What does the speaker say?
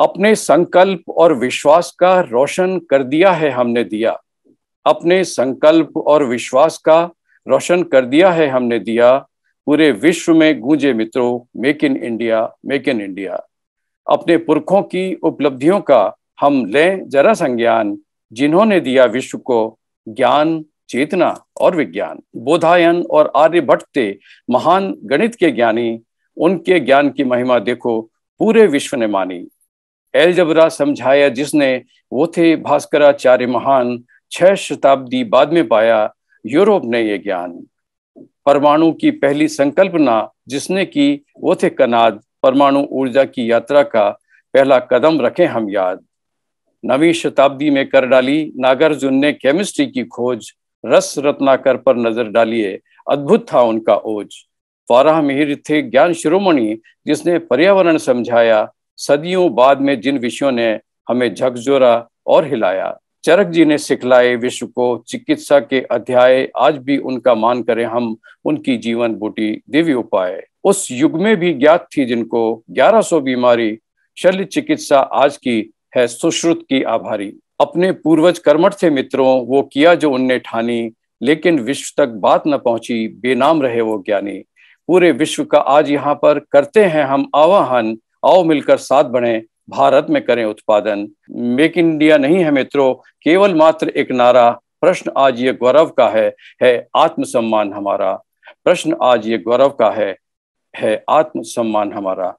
अपने संकल्प और विश्वास का रोशन कर दिया है हमने दिया अपने संकल्प और विश्वास का रोशन कर दिया है हमने दिया पूरे विश्व में गूंजे मित्रों make in India make in India अपने पुरखों की उपलब्धियों का हम लें जरा संज्ञान जिन्होंने दिया विश्व को ज्ञान चेतना और विज्ञान बोधायन और आर्यभट्ट महान गणित के ज्ञानी उनके ज्ञान की महिमा देखो पूरे विश्व ने मानी एलजबरा समझाया जिसने वो थे भास्कराचार्य महान छह शताब्दी बाद में पाया यूरोप ने ये ज्ञान परमाणु की पहली संकल्पना जिसने की वो थे कनाद परमाणु ऊर्जा की यात्रा का पहला कदम रखे हम याद नवी शताब्दी में कर डाली नागार्जुन ने केमिस्ट्री की खोज रस रत्नाकर पर नजर डालिए अद्भुत था उनका ओज फाराह मिहिर थे ज्ञान शिरोमणि जिसने पर्यावरण समझाया सदियों बाद में जिन विषयों ने हमें झकझोरा और हिलाया चरक जी ने सिखलाए विश्व को चिकित्सा के अध्याय आज भी उनका मान करें हम उनकी जीवन बूटी दिव्य उपाय उस युग में भी ज्ञात थी जिनको 1100 बीमारी शल्य चिकित्सा आज की है सुश्रुत की आभारी अपने पूर्वज कर्मठ थे मित्रों वो किया जो उनने ठानी लेकिन विश्व तक बात न पहुंची बेनाम रहे वो ज्ञानी पूरे विश्व का आज यहाँ पर करते हैं हम आवाहन आओ मिलकर साथ बने भारत में करें उत्पादन मेक इन इंडिया नहीं है मित्रों केवल मात्र एक नारा प्रश्न आज ये गौरव का है है आत्मसम्मान हमारा प्रश्न आज ये गौरव का है है आत्मसम्मान हमारा